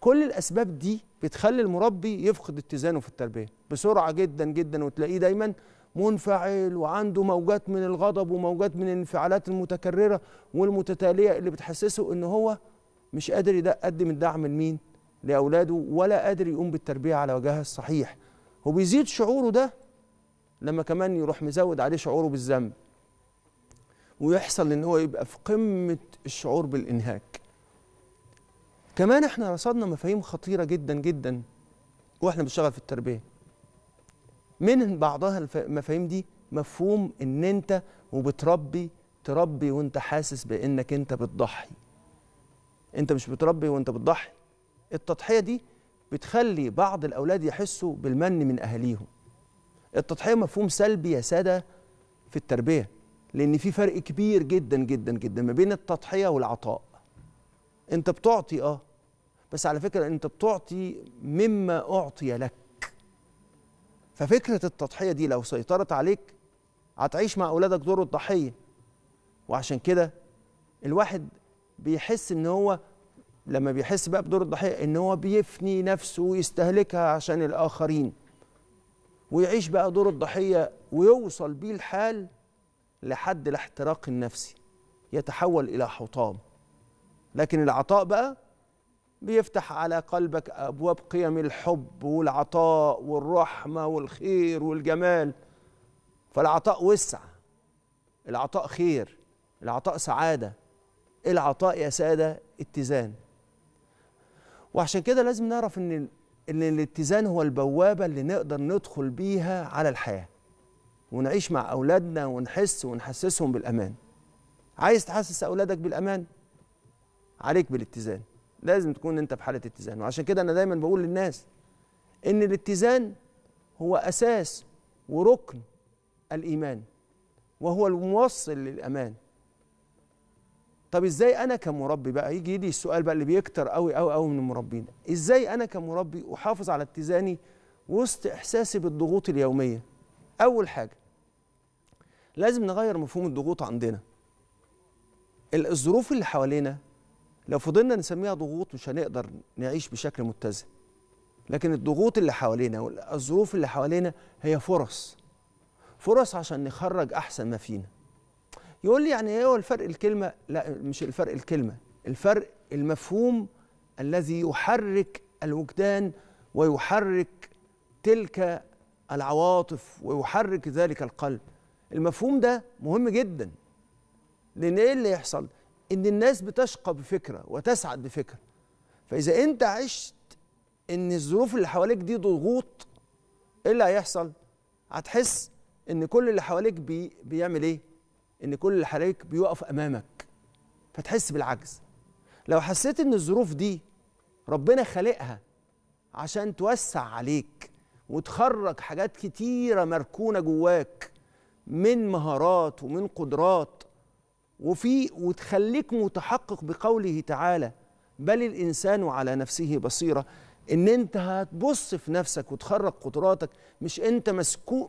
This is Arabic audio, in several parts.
كل الاسباب دي بتخلي المربي يفقد اتزانه في التربيه بسرعه جدا جدا وتلاقيه دايما منفعل وعنده موجات من الغضب وموجات من الانفعالات المتكرره والمتتاليه اللي بتحسسه ان هو مش قادر يقدم الدعم لمين لاولاده ولا قادر يقوم بالتربيه على وجهها الصحيح وبيزيد شعوره ده لما كمان يروح مزود عليه شعوره بالذنب ويحصل ان هو يبقى في قمه الشعور بالانهاك كمان احنا رصدنا مفاهيم خطيره جدا جدا واحنا بنشتغل في التربيه من بعضها المفاهيم دي مفهوم ان انت وبتربي تربي وانت حاسس بانك انت بتضحي انت مش بتربي وانت بتضحي التضحيه دي بتخلي بعض الاولاد يحسوا بالمن من اهاليهم التضحيه مفهوم سلبي يا ساده في التربيه لان في فرق كبير جدا جدا جدا ما بين التضحيه والعطاء انت بتعطي اه بس على فكرة أنت بتعطي مما أعطي لك ففكرة التضحية دي لو سيطرت عليك هتعيش مع أولادك دور الضحية وعشان كده الواحد بيحس ان هو لما بيحس بقى بدور الضحيه ان هو بيفني نفسه ويستهلكها عشان الاخرين ويعيش بقى دور الضحيه ويوصل بيه الحال لحد الاحتراق النفسي يتحول الى حطام لكن العطاء بقى بيفتح على قلبك أبواب قيم الحب والعطاء والرحمة والخير والجمال فالعطاء وسع العطاء خير العطاء سعادة العطاء يا سادة اتزان وعشان كده لازم نعرف ان ان الاتزان هو البوابه اللي نقدر ندخل بيها على الحياه ونعيش مع اولادنا ونحس ونحسسهم بالامان عايز تحسس اولادك بالامان عليك بالاتزان لازم تكون انت في حاله اتزان وعشان كده انا دايما بقول للناس ان الاتزان هو اساس وركن الايمان وهو الموصل للامان طب ازاي انا كمربي بقى يجي لي السؤال بقى اللي بيكتر قوي قوي قوي من المربين ازاي انا كمربي احافظ على اتزاني وسط احساسي بالضغوط اليوميه اول حاجه لازم نغير مفهوم الضغوط عندنا الظروف اللي حوالينا لو فضلنا نسميها ضغوط مش هنقدر نعيش بشكل متزن لكن الضغوط اللي حوالينا والظروف اللي حوالينا هي فرص فرص عشان نخرج احسن ما فينا يقول لي يعني ايه هو الفرق الكلمه لا مش الفرق الكلمه الفرق المفهوم الذي يحرك الوجدان ويحرك تلك العواطف ويحرك ذلك القلب المفهوم ده مهم جدا لان ايه اللي يحصل ان الناس بتشقى بفكره وتسعد بفكره فاذا انت عشت ان الظروف اللي حواليك دي ضغوط ايه اللي هيحصل هتحس ان كل اللي حواليك بي بيعمل ايه ان كل اللي حواليك بيقف امامك فتحس بالعجز لو حسيت ان الظروف دي ربنا خالقها عشان توسع عليك وتخرج حاجات كتيره مركونه جواك من مهارات ومن قدرات وفي وتخليك متحقق بقوله تعالى بل الانسان على نفسه بصيره ان انت هتبص في نفسك وتخرج قدراتك مش انت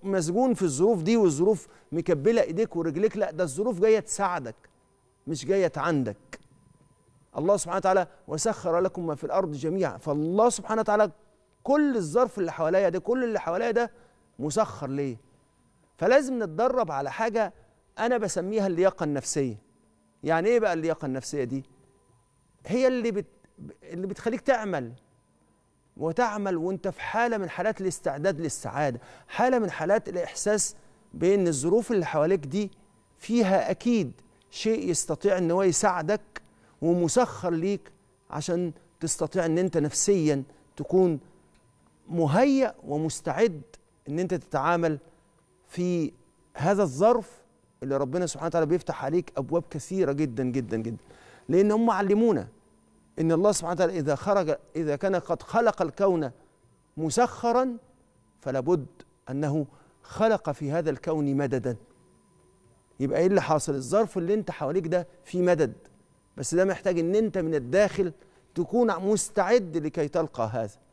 مسجون في الظروف دي والظروف مكبله ايديك ورجليك لا ده الظروف جايه تساعدك مش جايه عندك الله سبحانه وتعالى وسخر لكم ما في الارض جميعا فالله سبحانه وتعالى كل الظرف اللي حواليا ده كل اللي حواليا ده مسخر ليه فلازم نتدرب على حاجه انا بسميها اللياقه النفسيه يعني ايه بقى اللياقه النفسيه دي هي اللي بت اللي بتخليك تعمل وتعمل وانت في حاله من حالات الاستعداد للسعاده حاله من حالات الاحساس بان الظروف اللي حواليك دي فيها اكيد شيء يستطيع ان هو يساعدك ومسخر ليك عشان تستطيع ان انت نفسيا تكون مهيأ ومستعد ان انت تتعامل في هذا الظرف اللي ربنا سبحانه وتعالى بيفتح عليك ابواب كثيره جدا جدا جدا لان هم علمونا ان الله سبحانه وتعالى اذا خرج اذا كان قد خلق الكون مسخرا فلابد انه خلق في هذا الكون مددا يبقى ايه اللي حاصل الظرف اللي انت حواليك ده فيه مدد بس ده محتاج ان انت من الداخل تكون مستعد لكي تلقى هذا